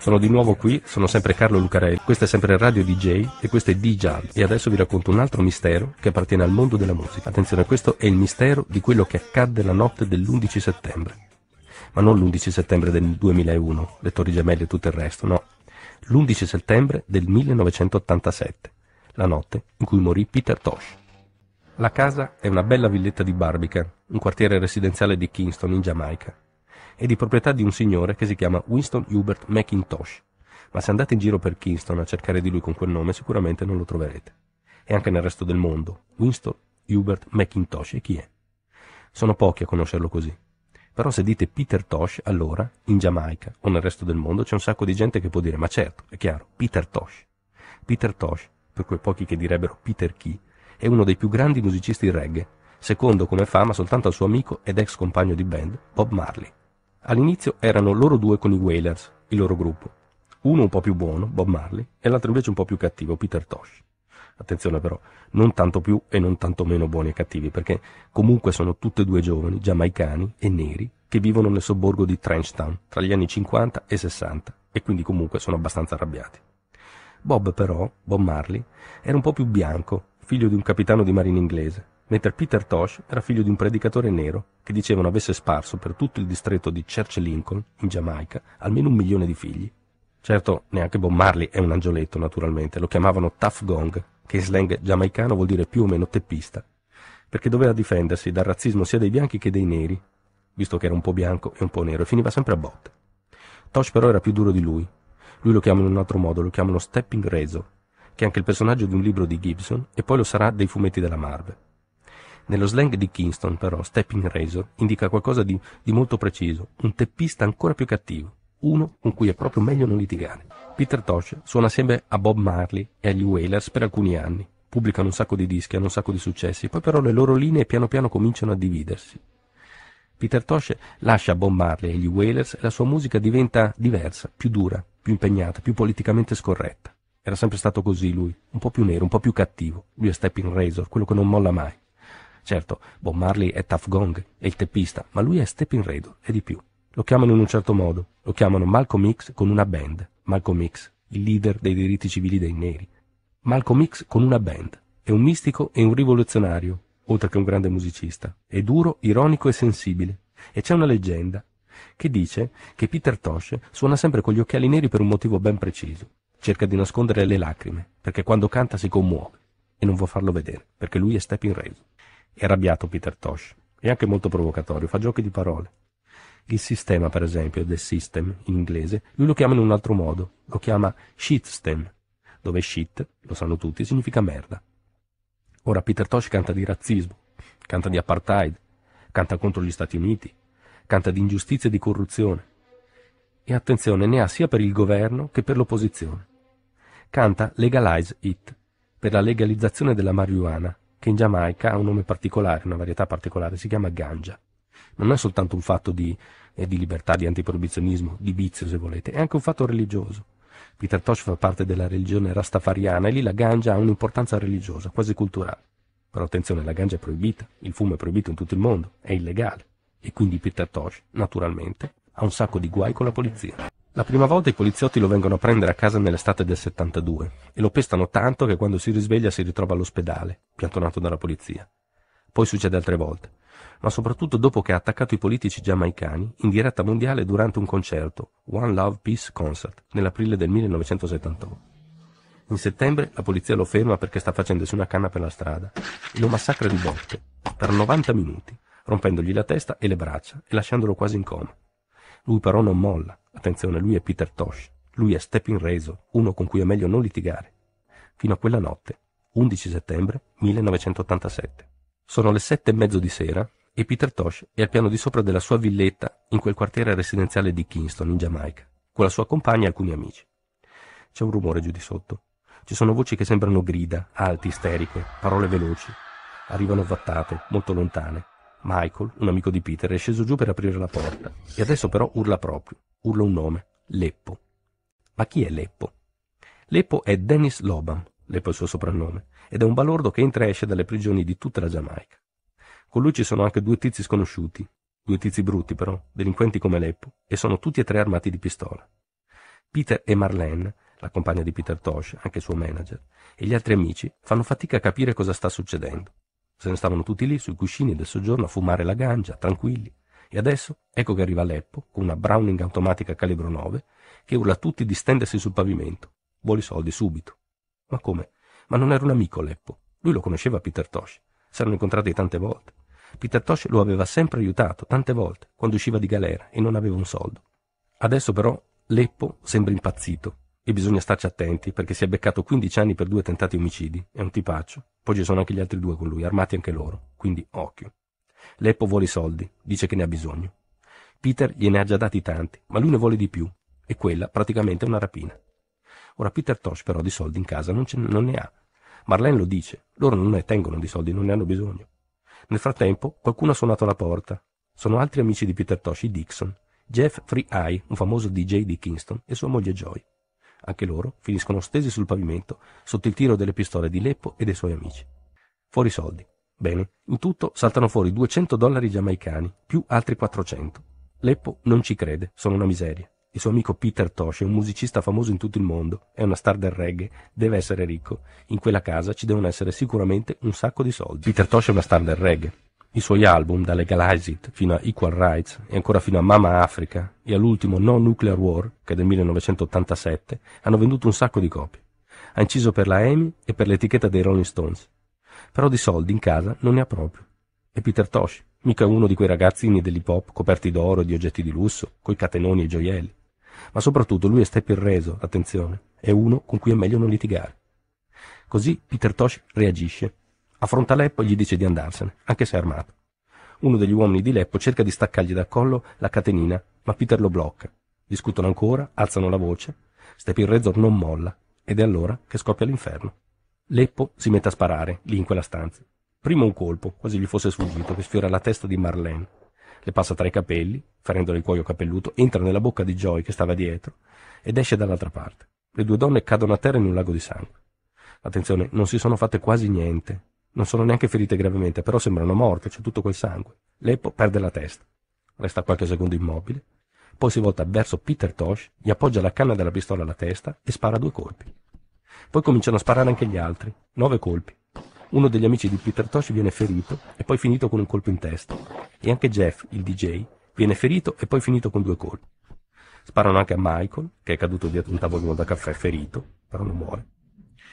Sono di nuovo qui, sono sempre Carlo Lucarelli, questo è sempre Radio DJ e questo è DJ e adesso vi racconto un altro mistero che appartiene al mondo della musica. Attenzione, questo è il mistero di quello che accadde la notte dell'11 settembre. Ma non l'11 settembre del 2001, le torri gemelle e tutto il resto, no. L'11 settembre del 1987, la notte in cui morì Peter Tosh. La casa è una bella villetta di Barbican, un quartiere residenziale di Kingston in Giamaica è di proprietà di un signore che si chiama Winston Hubert McIntosh, ma se andate in giro per Kingston a cercare di lui con quel nome sicuramente non lo troverete. E anche nel resto del mondo, Winston Hubert McIntosh è chi è? Sono pochi a conoscerlo così. Però se dite Peter Tosh, allora, in Giamaica o nel resto del mondo, c'è un sacco di gente che può dire, ma certo, è chiaro, Peter Tosh. Peter Tosh, per quei pochi che direbbero Peter Key, è uno dei più grandi musicisti reggae, secondo come fama soltanto al suo amico ed ex compagno di band, Bob Marley. All'inizio erano loro due con i Whalers, il loro gruppo. Uno un po' più buono, Bob Marley, e l'altro invece un po' più cattivo, Peter Tosh. Attenzione però, non tanto più e non tanto meno buoni e cattivi, perché comunque sono tutte e due giovani, giamaicani e neri, che vivono nel sobborgo di Trenchtown tra gli anni 50 e 60 e quindi comunque sono abbastanza arrabbiati. Bob però, Bob Marley, era un po' più bianco, figlio di un capitano di marina inglese, mentre Peter Tosh era figlio di un predicatore nero che dicevano avesse sparso per tutto il distretto di Church Lincoln, in Giamaica, almeno un milione di figli. Certo, neanche Bob Marley è un angioletto, naturalmente, lo chiamavano Tough Gong, che in slang giamaicano vuol dire più o meno teppista, perché doveva difendersi dal razzismo sia dei bianchi che dei neri, visto che era un po' bianco e un po' nero, e finiva sempre a botte. Tosh però era più duro di lui. Lui lo chiama in un altro modo, lo chiamano Stepping Rezo, che è anche il personaggio di un libro di Gibson e poi lo sarà dei fumetti della Marvel. Nello slang di Kingston, però, Stepping Razor indica qualcosa di, di molto preciso, un teppista ancora più cattivo, uno con cui è proprio meglio non litigare. Peter Tosh suona assieme a Bob Marley e agli Whalers per alcuni anni. Pubblicano un sacco di dischi, hanno un sacco di successi, poi però le loro linee piano piano cominciano a dividersi. Peter Tosh lascia Bob Marley e gli Whalers e la sua musica diventa diversa, più dura, più impegnata, più politicamente scorretta. Era sempre stato così lui, un po' più nero, un po' più cattivo. Lui è Stepping Razor, quello che non molla mai. Certo, Bob Marley è Tough Gong, è il teppista, ma lui è Stepping Redo, e di più. Lo chiamano in un certo modo, lo chiamano Malcolm X con una band. Malcolm X, il leader dei diritti civili dei neri. Malcolm X con una band. È un mistico e un rivoluzionario, oltre che un grande musicista. È duro, ironico e sensibile. E c'è una leggenda che dice che Peter Tosh suona sempre con gli occhiali neri per un motivo ben preciso. Cerca di nascondere le lacrime, perché quando canta si commuove e non vuol farlo vedere, perché lui è Stepping Redo. È arrabbiato Peter Tosh. È anche molto provocatorio, fa giochi di parole. Il sistema, per esempio, del system in inglese, lui lo chiama in un altro modo, lo chiama shitstem, dove shit, lo sanno tutti, significa merda. Ora Peter Tosh canta di razzismo, canta di apartheid, canta contro gli Stati Uniti, canta di ingiustizia e di corruzione. E attenzione, ne ha sia per il governo che per l'opposizione. Canta Legalize It, per la legalizzazione della marijuana, che in Giamaica ha un nome particolare, una varietà particolare, si chiama ganja. Non è soltanto un fatto di, eh, di libertà, di antiproibizionismo, di vizio se volete, è anche un fatto religioso. Peter Tosh fa parte della religione rastafariana e lì la ganja ha un'importanza religiosa, quasi culturale. Però attenzione, la ganja è proibita, il fumo è proibito in tutto il mondo, è illegale. E quindi Peter Tosh, naturalmente, ha un sacco di guai con la polizia. La prima volta i poliziotti lo vengono a prendere a casa nell'estate del 72 e lo pestano tanto che quando si risveglia si ritrova all'ospedale, piantonato dalla polizia. Poi succede altre volte, ma soprattutto dopo che ha attaccato i politici giamaicani in diretta mondiale durante un concerto, One Love Peace Concert, nell'aprile del 1978. In settembre la polizia lo ferma perché sta facendosi una canna per la strada e lo massacra di botte, per 90 minuti, rompendogli la testa e le braccia e lasciandolo quasi in coma. Lui però non molla, Attenzione, lui è Peter Tosh, lui è Stepping Rezo, uno con cui è meglio non litigare. Fino a quella notte, 11 settembre 1987. Sono le sette e mezzo di sera e Peter Tosh è al piano di sopra della sua villetta in quel quartiere residenziale di Kingston, in Giamaica, con la sua compagna e alcuni amici. C'è un rumore giù di sotto. Ci sono voci che sembrano grida, alti, isteriche, parole veloci. Arrivano vattate, molto lontane. Michael, un amico di Peter, è sceso giù per aprire la porta e adesso però urla proprio urla un nome, Leppo. Ma chi è Leppo? Leppo è Dennis Loban, Leppo è il suo soprannome, ed è un balordo che entra e esce dalle prigioni di tutta la Giamaica. Con lui ci sono anche due tizi sconosciuti, due tizi brutti però, delinquenti come Leppo, e sono tutti e tre armati di pistola. Peter e Marlene, la compagna di Peter Tosh, anche il suo manager, e gli altri amici fanno fatica a capire cosa sta succedendo. Se ne stavano tutti lì sui cuscini del soggiorno a fumare la gangia, tranquilli, e adesso ecco che arriva Leppo con una Browning automatica calibro 9 che urla a tutti di stendersi sul pavimento. Vuole i soldi subito. Ma come? Ma non era un amico Leppo. Lui lo conosceva Peter Tosh. S'erano incontrati tante volte. Peter Tosh lo aveva sempre aiutato, tante volte, quando usciva di galera e non aveva un soldo. Adesso però Leppo sembra impazzito e bisogna starci attenti perché si è beccato 15 anni per due tentati omicidi. È un tipaccio. Poi ci sono anche gli altri due con lui, armati anche loro. Quindi occhio. Leppo vuole i soldi, dice che ne ha bisogno. Peter gliene ha già dati tanti, ma lui ne vuole di più, e quella praticamente è una rapina. Ora Peter Tosh però di soldi in casa non, ce, non ne ha. Marlene lo dice, loro non ne tengono di soldi, non ne hanno bisogno. Nel frattempo qualcuno ha suonato alla porta. Sono altri amici di Peter Tosh, i Dixon, Jeff Free Eye, un famoso DJ di Kingston, e sua moglie Joy. Anche loro finiscono stesi sul pavimento sotto il tiro delle pistole di Leppo e dei suoi amici. Fuori soldi. Bene, in tutto saltano fuori 200 dollari giamaicani, più altri 400. Leppo non ci crede, sono una miseria. Il suo amico Peter Tosh è un musicista famoso in tutto il mondo, è una star del reggae, deve essere ricco. In quella casa ci devono essere sicuramente un sacco di soldi. Peter Tosh è una star del reggae. I suoi album, da Legalize It fino a Equal Rights e ancora fino a Mama Africa e all'ultimo No Nuclear War, che è del 1987, hanno venduto un sacco di copie. Ha inciso per la Amy e per l'etichetta dei Rolling Stones però di soldi in casa non ne ha proprio. E Peter Tosh, mica uno di quei ragazzini dell'hip hop coperti d'oro e di oggetti di lusso, coi catenoni e gioielli. Ma soprattutto lui è Step Irreso, attenzione, è uno con cui è meglio non litigare. Così Peter Tosh reagisce. Affronta Leppo e gli dice di andarsene, anche se è armato. Uno degli uomini di Leppo cerca di staccargli dal collo la catenina, ma Peter lo blocca. Discutono ancora, alzano la voce. Step Irreso non molla, ed è allora che scoppia l'inferno. Leppo si mette a sparare, lì in quella stanza. Prima un colpo, quasi gli fosse sfuggito, che sfiora la testa di Marlene. Le passa tra i capelli, ferendole il cuoio capelluto, entra nella bocca di Joy che stava dietro ed esce dall'altra parte. Le due donne cadono a terra in un lago di sangue. Attenzione, non si sono fatte quasi niente. Non sono neanche ferite gravemente, però sembrano morte, c'è tutto quel sangue. Leppo perde la testa. Resta qualche secondo immobile, poi si volta verso Peter Tosh, gli appoggia la canna della pistola alla testa e spara due colpi. Poi cominciano a sparare anche gli altri, nove colpi. Uno degli amici di Peter Tosh viene ferito e poi finito con un colpo in testa. E anche Jeff, il DJ, viene ferito e poi finito con due colpi. Sparano anche a Michael, che è caduto dietro un tavolino da caffè ferito, però non muore.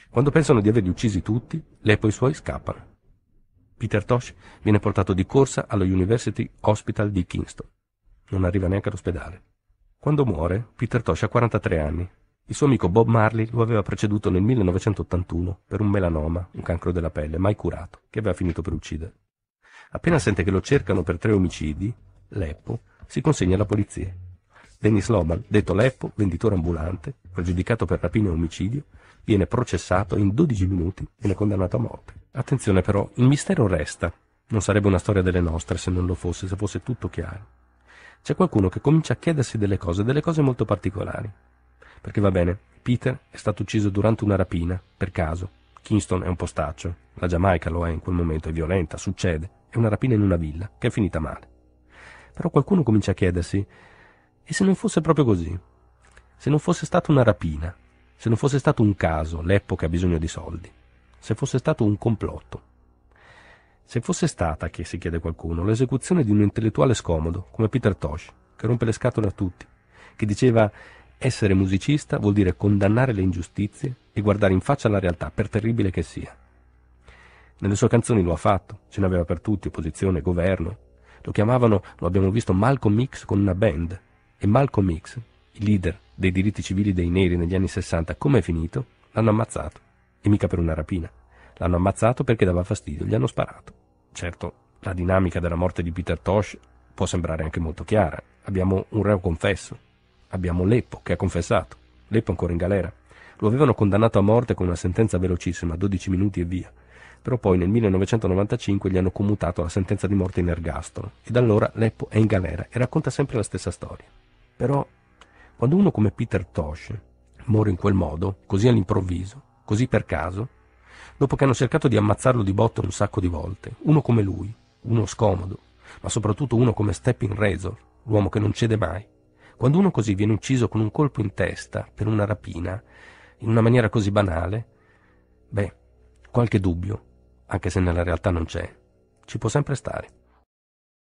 Quando pensano di averli uccisi tutti, lei e poi i suoi scappano. Peter Tosh viene portato di corsa allo University Hospital di Kingston. Non arriva neanche all'ospedale. Quando muore, Peter Tosh ha 43 anni il suo amico Bob Marley lo aveva preceduto nel 1981 per un melanoma, un cancro della pelle mai curato, che aveva finito per uccidere. Appena sente che lo cercano per tre omicidi, Leppo si consegna alla polizia. Dennis Loman, detto Leppo, venditore ambulante, pregiudicato per rapina e omicidio, viene processato in 12 minuti e ne condannato a morte. Attenzione però, il mistero resta. Non sarebbe una storia delle nostre se non lo fosse, se fosse tutto chiaro. C'è qualcuno che comincia a chiedersi delle cose, delle cose molto particolari. Perché va bene, Peter è stato ucciso durante una rapina, per caso. Kingston è un postaccio, la Giamaica lo è in quel momento, è violenta, succede, è una rapina in una villa, che è finita male. Però qualcuno comincia a chiedersi, e se non fosse proprio così? Se non fosse stata una rapina, se non fosse stato un caso, l'epoca ha bisogno di soldi, se fosse stato un complotto. Se fosse stata, che si chiede qualcuno, l'esecuzione di un intellettuale scomodo, come Peter Tosh, che rompe le scatole a tutti, che diceva essere musicista vuol dire condannare le ingiustizie e guardare in faccia la realtà, per terribile che sia. Nelle sue canzoni lo ha fatto, ce n'aveva per tutti, opposizione, governo. Lo chiamavano, lo abbiamo visto, Malcolm X con una band. E Malcolm X, il leader dei diritti civili dei neri negli anni 60, come è finito? L'hanno ammazzato. E mica per una rapina. L'hanno ammazzato perché dava fastidio, gli hanno sparato. Certo, la dinamica della morte di Peter Tosh può sembrare anche molto chiara. Abbiamo un reo confesso, Abbiamo Leppo, che ha confessato. Leppo ancora in galera. Lo avevano condannato a morte con una sentenza velocissima, 12 minuti e via. Però poi nel 1995 gli hanno commutato la sentenza di morte in ergastolo. E da allora Leppo è in galera e racconta sempre la stessa storia. Però, quando uno come Peter Tosh muore in quel modo, così all'improvviso, così per caso, dopo che hanno cercato di ammazzarlo di botto un sacco di volte, uno come lui, uno scomodo, ma soprattutto uno come Stepping Razor, l'uomo che non cede mai, quando uno così viene ucciso con un colpo in testa per una rapina, in una maniera così banale, beh, qualche dubbio, anche se nella realtà non c'è, ci può sempre stare.